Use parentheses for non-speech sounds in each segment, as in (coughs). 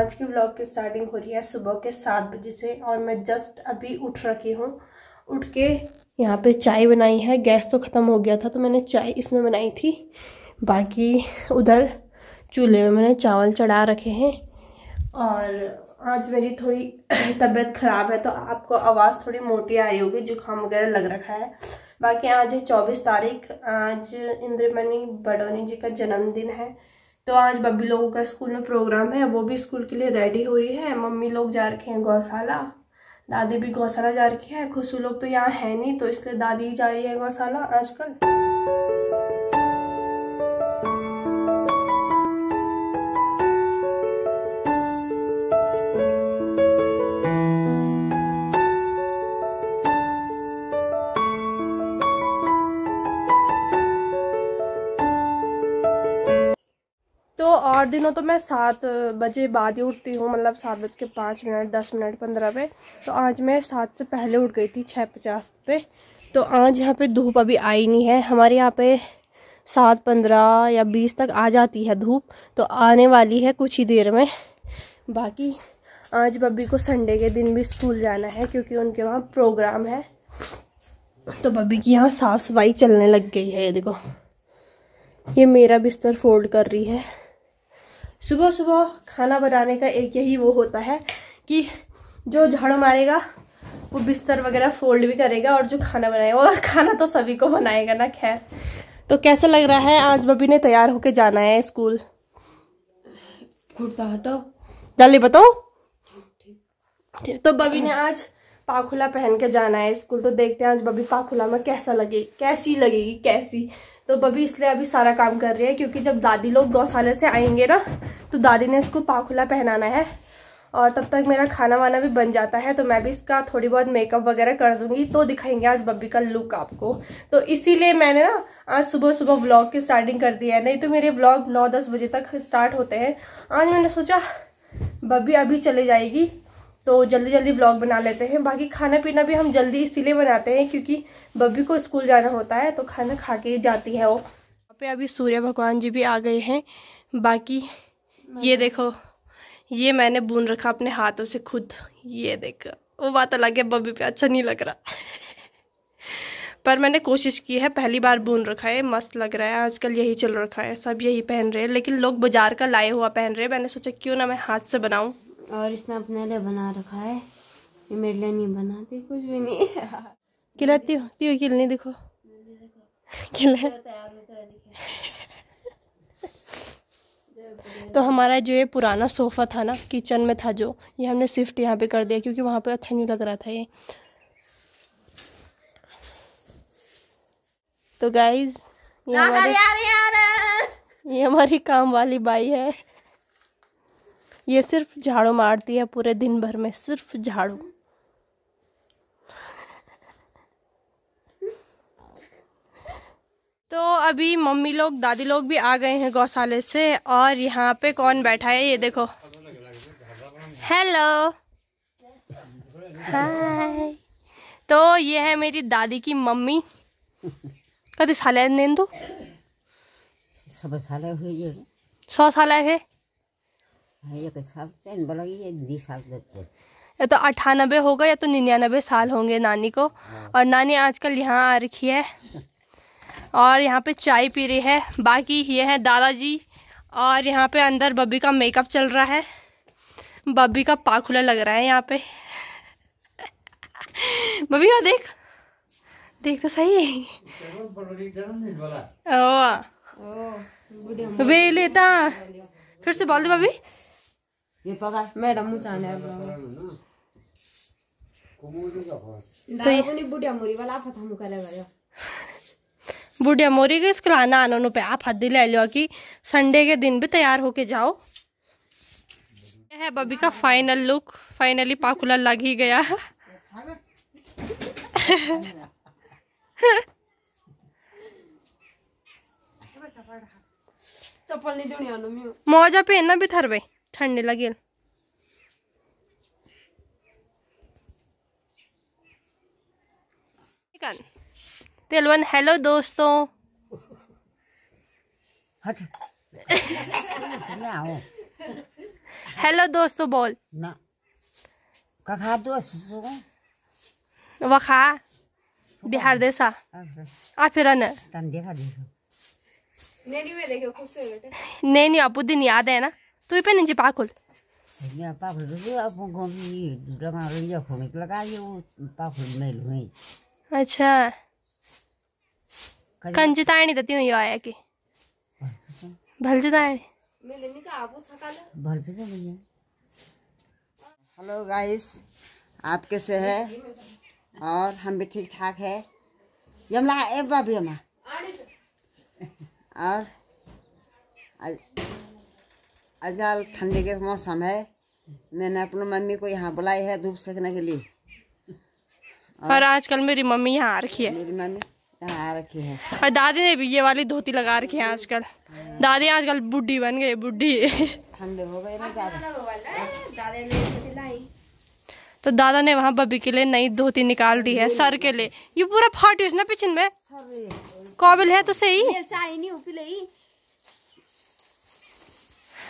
आज के व्लॉग की स्टार्टिंग हो रही है सुबह के सात बजे से और मैं जस्ट अभी उठ रखी हूँ उठ के यहाँ पे चाय बनाई है गैस तो ख़त्म हो गया था तो मैंने चाय इसमें बनाई थी बाकी उधर चूल्हे में मैंने चावल चढ़ा रखे हैं और आज मेरी थोड़ी (clears throat) तबीयत ख़राब है तो आपको आवाज़ थोड़ी मोटी आ रही होगी जुकाम वगैरह लग रखा है बाकी आज है चौबीस तारीख आज इंद्रमणि बडोनी जी का जन्मदिन है तो आज बब्बी लोगों का स्कूल में प्रोग्राम है वो भी स्कूल के लिए रेडी हो रही है मम्मी लोग जा रखे हैं गौशाला दादी भी गौशाला जा रखी है खुशू लोग तो यहाँ है नहीं तो इसलिए दादी ही जा रही है गौशाला आजकल और दिनों तो मैं सात बजे बाद ही उठती हूँ मतलब सात बज के पाँच मिनट दस मिनट पंद्रह पे तो आज मैं सात से पहले उठ गई थी छः पचास पे तो आज यहाँ पे धूप अभी आई नहीं है हमारे यहाँ पे सात पंद्रह या बीस तक आ जाती है धूप तो आने वाली है कुछ ही देर में बाकी आज बब्बी को संडे के दिन भी स्कूल जाना है क्योंकि उनके वहाँ प्रोग्राम है तो बब्बी की यहाँ साफ़ सफाई चलने लग गई है ये देखो ये मेरा बिस्तर फोल्ड कर रही है सुबह सुबह खाना बनाने का एक यही वो होता है कि जो झाड़ू मारेगा वो बिस्तर वगैरह फोल्ड भी करेगा और जो खाना बनाएगा वो (laughs) खाना तो सभी को बनाएगा ना खैर तो कैसा लग रहा है आज बबी ने तैयार होके जाना है स्कूल कुर्ता हटाओ जल्दी बताओ तो बबी ने आज पाखुला पहन के जाना है स्कूल तो देखते हैं आज बबी पाखुला में कैसा लगे कैसी लगेगी कैसी तो बबी इसलिए अभी सारा काम कर रही है क्योंकि जब दादी लोग गौशाला से आएंगे ना तो दादी ने इसको पाखुला पहनाना है और तब तक मेरा खाना वाना भी बन जाता है तो मैं भी इसका थोड़ी बहुत मेकअप वगैरह कर दूंगी तो दिखाएंगे आज बब्बी का लुक आपको तो इसीलिए मैंने ना आज सुबह सुबह व्लॉग की स्टार्टिंग कर दी है नहीं तो मेरे व्लॉग नौ दस बजे तक स्टार्ट होते हैं आज मैंने सोचा बब्बी अभी चले जाएगी तो जल्दी जल्दी ब्लॉग बना लेते हैं बाकी खाना पीना भी हम जल्दी इसीलिए बनाते हैं क्योंकि बब्बी को स्कूल जाना होता है तो खाना खा के ही जाती है वो यहाँ पे अभी सूर्य भगवान जी भी आ गए हैं बाकी ये देखो ये मैंने बुन रखा अपने हाथों से खुद ये देखो वो बात अलग है बब्बी पे अच्छा नहीं लग रहा पर मैंने कोशिश की है पहली बार बुन रखा है मस्त लग रहा है आजकल यही चल रखा है सब यही पहन रहे हैं लेकिन लोग बाजार का लाए हुआ पहन रहे हैं मैंने सोचा क्यों ना मैं हाथ से बनाऊँ और इसने अपने लिए बना रखा है ये मेरे लिए नहीं बनाती कुछ भी नहीं खिलाती हो तीन खिलने देखो खिला तो हमारा जो ये पुराना सोफ़ा था ना किचन में था जो ये हमने शिफ्ट यहाँ पे कर दिया क्योंकि वहाँ पे अच्छा नहीं लग रहा था ये तो गाइज ये हमारी ये हमारी काम वाली बाई है ये सिर्फ झाड़ू मारती है पूरे दिन भर में सिर्फ झाड़ू तो अभी मम्मी लोग दादी लोग भी आ गए हैं गौशाले से और यहाँ पे कौन बैठा है ये देखो हेलो हाय तो ये है मेरी दादी की मम्मी कभी साल दो सौ साल है या तो, तो अठानबे होगा या तो निन्यानबे साल होंगे नानी को हाँ। और नानी आजकल यहाँ आ रखी है और यहाँ पे चाय पी रही है बाकी ये है दादाजी और यहाँ पे अंदर बब्बी का मेकअप चल रहा है बब्बी का पाखुला लग रहा है यहाँ पे (laughs) बब्बी यहाँ देख देख तो सही वे लेता फिर से बोल दे बब्बी मॅडम मुचाने तो बुढ़िया मोरी वाला आफत हम करे गयो बुढ़िया मोरी के इसके लाना आना पे आप हद ले लियो कि संडे के दिन भी तैयार होके जाओ यह है बबी का फाइनल लुक फाइनली पाकुला लग ही गया चप्पल नहीं मौजा पे पहनना भी थर भाई ठंडे लगे तेलवन हेलो दोस्तों हट हेलो दोस्तों बोल ना कखा दोस्तों वखा बिहार देसा आ फिर न नहीं नहीं आपू दिन याद है ना तू पे नीचे पाकुल पाकुल लगा ये पाकुल मेल हुई अच्छा कंजी आया भैया हेलो गाइस आप कैसे हैं और हम भी ठीक ठाक है यमला एबा भी हम और अजाल ठंडी के मौसम है मैंने अपनी मम्मी को यहाँ बुलाई है धूप सेकने के लिए और आजकल मेरी मम्मी यहाँ आ रखी है मेरी मम्मी यहाँ आ रखी है और दादी ने भी ये वाली धोती लगा रखी है आजकल दादी आजकल बुढ़ी बन गई बुढ़ी ठंडे हो गए तो दादा ने वहाँ बबी के लिए नई धोती निकाल दी है सर के लिए ये पूरा फाटी उसने पिछन में काबिल है तो सही नहीं हो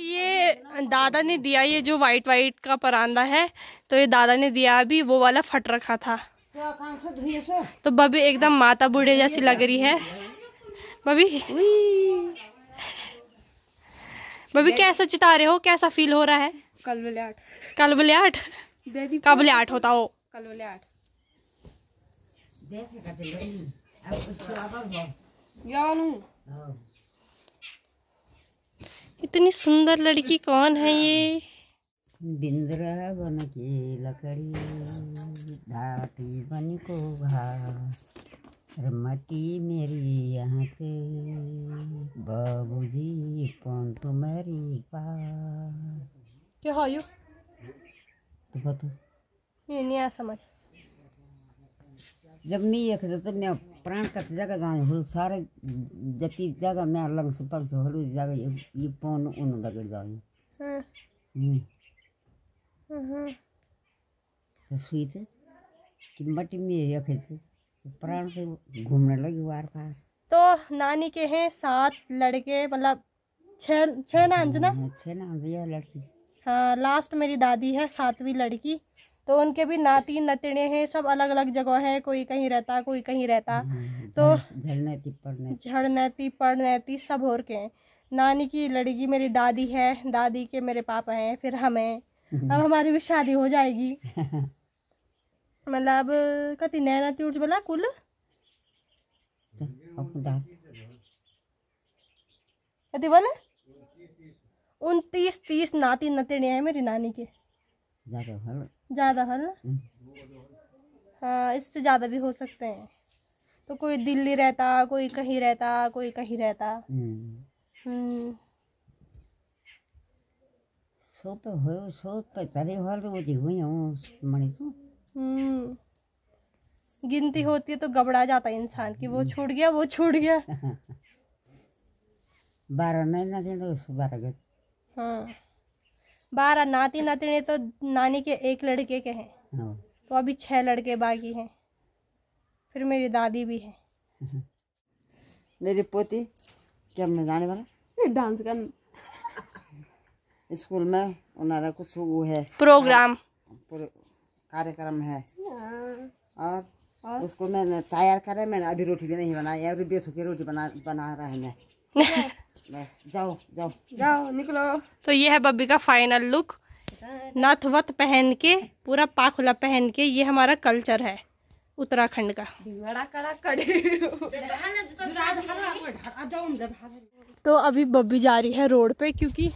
ये दादा ने दिया ये जो वाइट वाइट का परांदा है तो ये दादा ने दिया अभी वो वाला फट रखा था तो बबी एकदम माता बूढ़े जैसी लग रही है बबी बबी कैसा चिता रहे हो कैसा फील हो रहा है कल बोले आठ होता हो कल बोले आठ इतनी सुंदर लड़की कौन है ये बिंद्रा बन के लकड़ी धाटी बन को मटी मेरी यहाँ से बाबूजी कौन तुम्हारी पास क्या हो यू तो बताओ नहीं आ समझ जब नहीं एक तो प्राण कत जगह जाए हुन सारे जति जगह मैं पर जो झोलू जगह ये ये पौन उन दगड़ जाए हाँ हम्म हाँ तो सुई स्वीट कि मटी में ये यख से तो प्राण से घूमने लगी वार पास तो नानी के हैं सात लड़के मतलब छह छह नान ना हाँ, छह नान ये लड़की हाँ लास्ट मेरी दादी है सातवीं लड़की तो उनके भी नाती नतीड़े हैं सब अलग अलग जगह है कोई कहीं रहता कोई कहीं रहता हम्म, हम्म, हम्म। तो झड़नैती पड़नैती झड़नैती पड़नैती सब और के नानी की लड़की मेरी दादी है दादी के मेरे पापा हैं फिर हमें अब हमारी भी शादी हो जाएगी (laughs) मतलब कति नया नाती उठ बोला कुल तो, कति बोले उनतीस तीस नाती नतीड़े हैं मेरी नानी के ज़्यादा है ना हम्म। हाँ इससे ज़्यादा भी हो सकते हैं तो कोई दिल्ली रहता कोई कहीं रहता कोई कहीं रहता हम्म। हम्म। सो पे हो सो पे चले हो वो हुई हूँ मणिसू गिनती होती है तो गबड़ा जाता है इंसान की वो छूट गया वो छूट गया (laughs) बारह महीना दिन बारह हाँ बारह नाती नातिने तो नानी के एक लड़के के हैं हाँ। तो अभी छह लड़के बाकी हैं फिर मेरी दादी भी है मेरी पोती क्या मैं जाने वाला डांस कर स्कूल में उनारा कुछ वो है प्रोग्राम कार्यक्रम है हाँ। और, और उसको मैंने तैयार करा मैंने अभी रोटी भी नहीं बनाई अभी बेथू की रोटी बना बना रहा है मैं (laughs) जाओ जाओ जाओ निकलो तो ये है बब्बी का फाइनल लुक नथ वत पहन के पूरा पाखुला पहन के ये हमारा कल्चर है उत्तराखंड का तो अभी बब्बी जा रही है रोड पे क्योंकि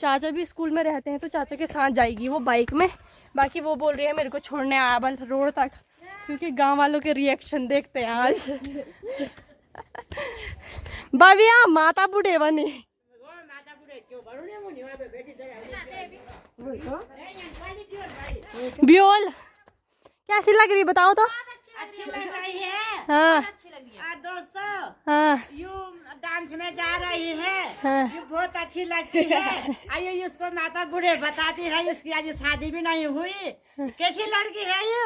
चाचा भी स्कूल में रहते हैं तो चाचा के साथ जाएगी वो बाइक में बाकी वो बोल रही है मेरे को छोड़ने आया बल रोड तक क्योंकि गाँव वालों के रिएक्शन देखते हैं आज बाबिया माता बुढ़े बने બની ब्योल कैसी लग रही बताओ तो अच्छी लग रही है हाँ दोस्तों हाँ यू डांस में जा रही है हाँ। बहुत अच्छी लगती है आइए उसको माता बूढ़े बताती है इसकी आज शादी भी नहीं हुई कैसी लड़की है यू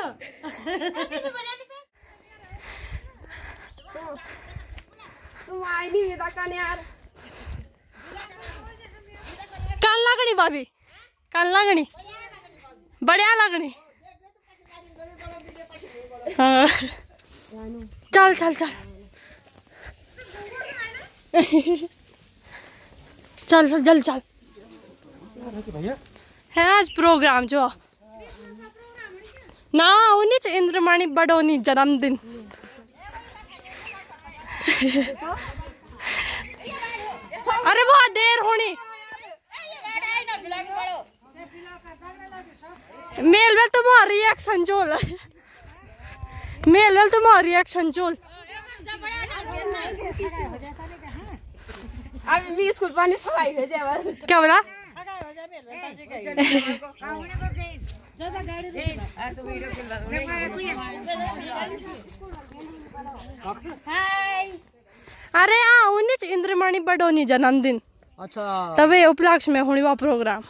कान लगनी भाभी कान लगनी बढ़िया लगनी हाँ चल चल चल चल चल जल चल है आज प्रोग्राम जो ना उन्नीच इंद्रमणि बड़ोनी जन्मदिन अरे बहुत देर होनी मेल वेल तुम्हारा रिएक्शन चोल मेल वेल तुम्हारा रिएक्शन चोल अभी भी स्कूल पानी सलाई हो जाए क्या बोला अरे हाँ इंद्रमणि बडोनी जन्मदिन अच्छा तबे उपलक्ष में होने हुआ प्रोग्राम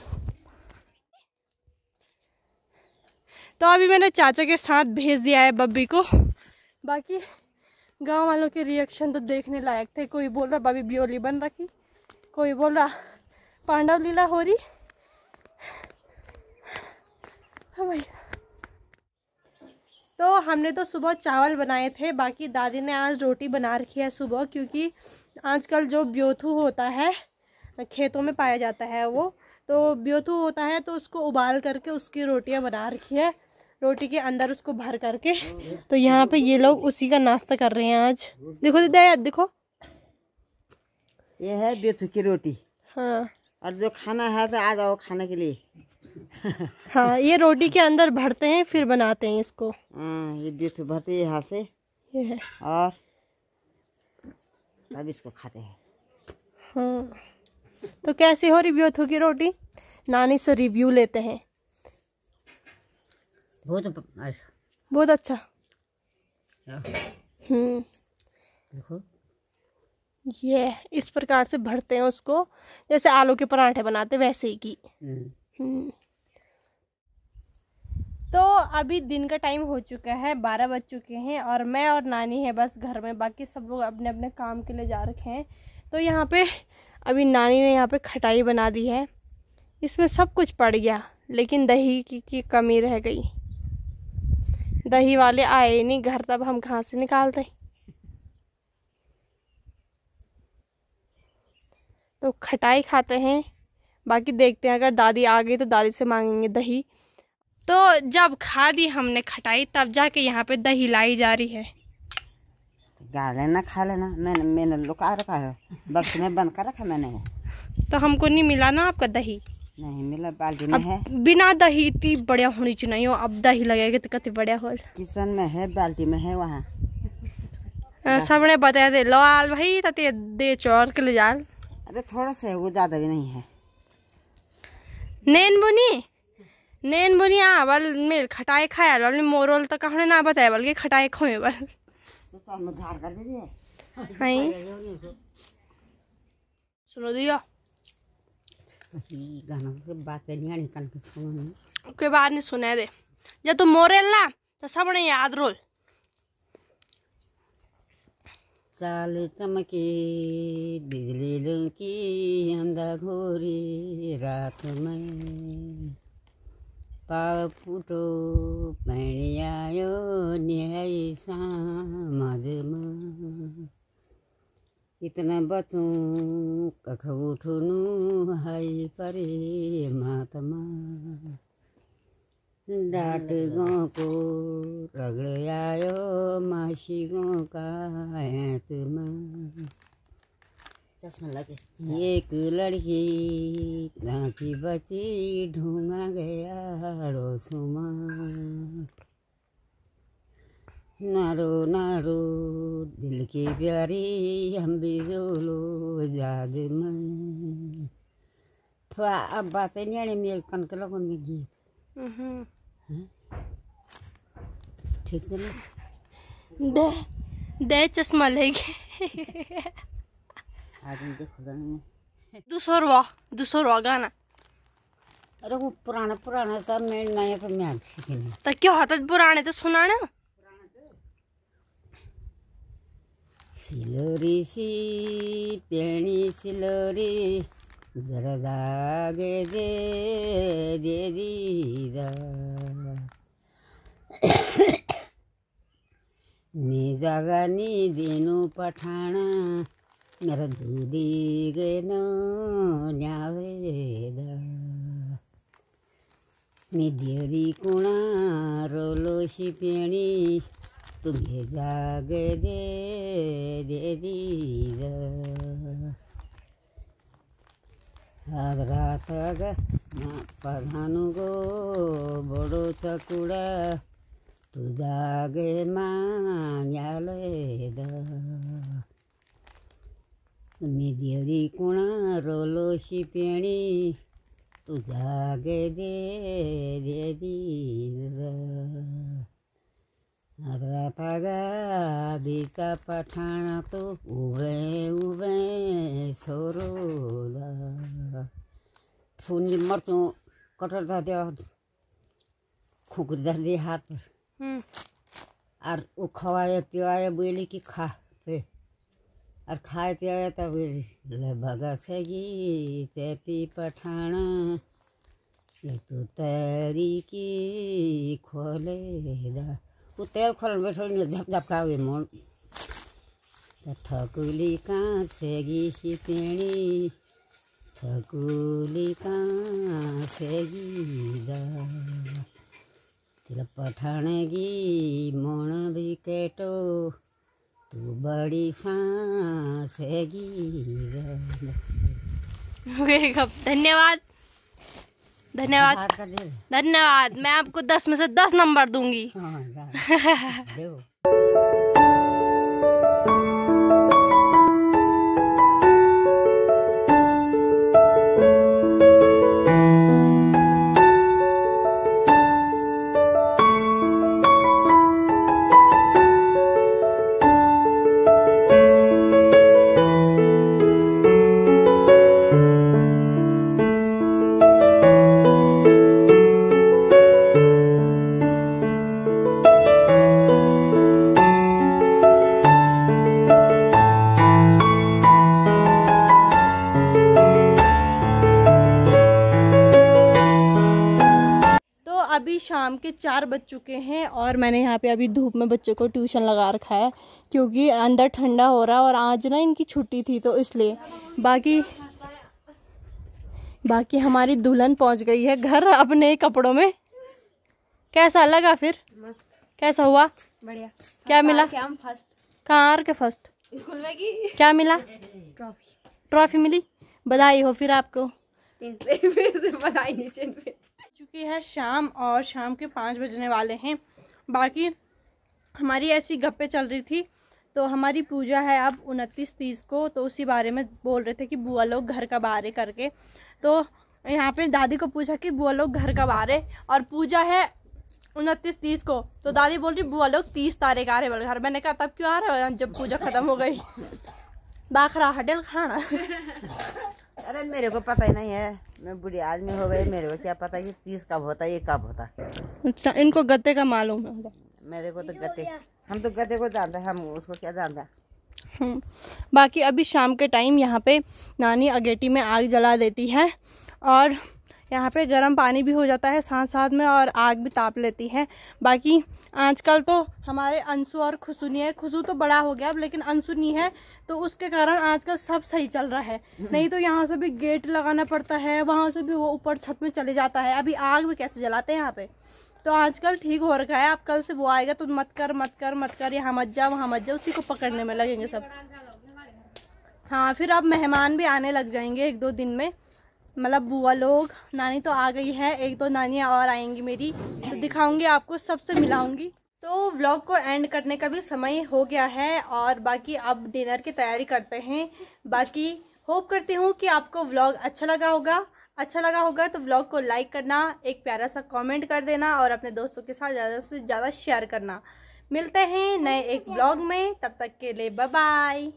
तो अभी मैंने चाचा के साथ भेज दिया है बब्बी को बाकी गांव वालों के रिएक्शन तो देखने लायक थे कोई बोल रहा बबी ब्योली बन रखी कोई बोल रहा पांडव लीला हो रही हमारी oh तो हमने तो सुबह चावल बनाए थे बाकी दादी ने आज रोटी बना रखी है सुबह क्योंकि आजकल जो ब्योथू होता है खेतों में पाया जाता है वो तो ब्योथू होता है तो उसको उबाल करके उसकी रोटियां बना रखी है रोटी के अंदर उसको भर करके तो यहाँ पे ये लोग उसी का नाश्ता कर रहे हैं आज देखो दीदा देखो ये है ब्योथू की रोटी हाँ और जो खाना है तो आ जाओ खाने के लिए (laughs) हाँ ये रोटी के अंदर भरते हैं फिर बनाते हैं इसको हाँ, ये बीच भरते हैं यहाँ से ये है और तब इसको खाते हैं हाँ तो कैसे हो रिव्यू थो की रोटी नानी से रिव्यू लेते हैं बहुत बहुत अच्छा हाँ। हम्म। देखो ये इस प्रकार से भरते हैं उसको जैसे आलू के पराठे बनाते वैसे ही की हम्म, हम्म। तो अभी दिन का टाइम हो चुका है बारह बज चुके हैं और मैं और नानी है बस घर में बाकी सब लोग अपने अपने काम के लिए जा रखे हैं तो यहाँ पे अभी नानी ने यहाँ पे खटाई बना दी है इसमें सब कुछ पड़ गया लेकिन दही की, की कमी रह गई दही वाले आए नहीं घर तब हम कहाँ से निकालते तो खटाई खाते हैं बाकी देखते हैं अगर दादी आ गई तो दादी से मांगेंगे दही तो जब खा दी हमने खटाई तब जाके यहाँ पे दही लाई जा रही है गा लेना खा लेना मैंने मैंने लुका रखा है बक्स में बंद कर रखा मैंने तो हमको नहीं मिला ना आपका दही नहीं मिला बाल्टी में है बिना दही इतनी बढ़िया होनी चाहिए नहीं हो अब दही लगेगा तो कति बढ़िया हो किचन में है बाल्टी में है वहाँ सबने बताया दे लो आल भाई तो ते दे चोर के ले जाल अरे थोड़ा सा वो ज़्यादा भी नहीं है नैन बुनी नैन बोली आ बल मेरे खटाए खाए बल मैं मोरल तो कहने ना बताए बल के खटाए खोए बल हाँ (laughs) सुनो दियो के तो बाद नहीं सुना दे जब तू मोरल ना तो सब ने याद रोल चाल चमके बिजली लुकी अंधा घोरी रात में पापुटो पैँडियायो निहाई साँझमा कितना बचौँ कख उठुनु हाई परे मातमा डाट गाउँको रगड आयो मासी गाउँका हाँचमा चश्मा लगे एक लड़की राखी बची ढूंगा गया रोसुमा नारो नारो दिल की प्यारी हम भी जो लो जाद में थोड़ा अब बातें नहीं आने मेरे कन के लोगों में गीत हम्म। हाँ? ठीक चलो दे दे चश्मा लेके अरे वो पुराना पुराना था मैं नया पर तो मैं सीखी नहीं तो क्या होता पुराने तो सुना ना सिलोरी सी पेणी सिलोरी जरा दागे दे दे दीदा निजागा (coughs) नी दिनु पठाना മൃദുദീകനോ ഞാവേദ നിധ്യതി കുണാരോലോ ശിപ്യണി തുമ്ഹെ ജാഗദേ ദേദീര ಆದ್ರಾತಾಗ ಪ್ರಧಾನಗೋ ಬಡೋ ಚಕುಡ ತುಜಾಗೆ ಮಾನ್ಯಾಲಯದ मेदेवरी कुणा रोलोशी पेणी तुझा गे दे रागा बीचा तो उभे उभे सोरोला फूल मर्चो कटर था दिया खुकुर हाथ और हम्म। वो खवाए पिवाए बोले कि खा और खाए पिया तो तब भगत है गीत पी पठाना तू तो तेरी की खोले ऊ तेल खोल बैठो नहीं झप झप झपका हुए मोड़ थकुली तो कहाँ से गी पेणी थकुली कहाँ से गी पठाने गी मोण भी केटो तू बड़ी सांस है (laughs) धन्यवाद धन्यवाद धन्यवाद मैं आपको दस में से दस नंबर दूंगी हाँ, (laughs) के चार बज चुके हैं और मैंने यहाँ पे अभी धूप में बच्चों को ट्यूशन लगा रखा है क्योंकि अंदर ठंडा हो रहा है और आज ना इनकी छुट्टी थी तो इसलिए बाकी बाकी हमारी दुल्हन पहुँच गई है घर अपने कपड़ों में कैसा लगा फिर मस्त कैसा हुआ बढ़िया क्या मिला फर्स्ट कहाँ आर के फर्स्ट स्कूल में की क्या मिला ट्रॉफी ट्रॉफी मिली बधाई हो फिर आपको बधाई नीचे चुकी है शाम और शाम के पाँच बजने वाले हैं बाकी हमारी ऐसी गप्पे चल रही थी तो हमारी पूजा है अब उनतीस तीस को तो उसी बारे में बोल रहे थे कि बुआ लोग घर का बारे करके तो यहाँ पे दादी को पूछा कि बुआ लोग घर का बारे और पूजा है उनतीस तीस को तो दादी बोल रही बुआ लोग तीस तारीख आ रहे बड़े घर मैंने कहा तब क्यों आ रहे हो जब पूजा ख़त्म हो गई बाखरा हटेल खाना अरे मेरे को पता ही नहीं है मैं बुढ़ी आदमी हो गई मेरे को क्या पता है तीस कब होता है ये कब होता अच्छा इनको गत्ते का मालूम है मेरे को तो गत्ते हम तो गत्ते को जानते हैं हम उसको क्या जानते हैं हम्म, बाकी अभी शाम के टाइम यहाँ पे नानी अगेटी में आग जला देती है और यहाँ पे गर्म पानी भी हो जाता है साथ साथ में और आग भी ताप लेती है बाकी आजकल तो हमारे अंशु और खुशु नहीं है खुशु तो बड़ा हो गया अब लेकिन अंशु नहीं है तो उसके कारण आजकल सब सही चल रहा है नहीं तो यहाँ से भी गेट लगाना पड़ता है वहाँ से भी वो ऊपर छत में चले जाता है अभी आग भी कैसे जलाते हैं यहाँ पे तो आजकल ठीक हो रखा है आप कल से वो आएगा तो मत कर मत कर मत कर यहाँ मत जा वहाँ मत जा उसी को पकड़ने में लगेंगे सब हाँ फिर अब मेहमान भी आने लग जाएंगे एक दो दिन में मतलब बुआ लोग नानी तो आ गई है एक दो नानियाँ और आएंगी मेरी तो दिखाऊंगी आपको सबसे मिलाऊंगी तो व्लॉग को एंड करने का भी समय हो गया है और बाकी अब डिनर की तैयारी करते हैं बाकी होप करती हूँ कि आपको व्लॉग अच्छा लगा होगा अच्छा लगा होगा तो व्लॉग को लाइक करना एक प्यारा सा कमेंट कर देना और अपने दोस्तों के साथ ज़्यादा से ज़्यादा शेयर करना मिलते हैं नए एक ब्लॉग में तब तक के लिए बाय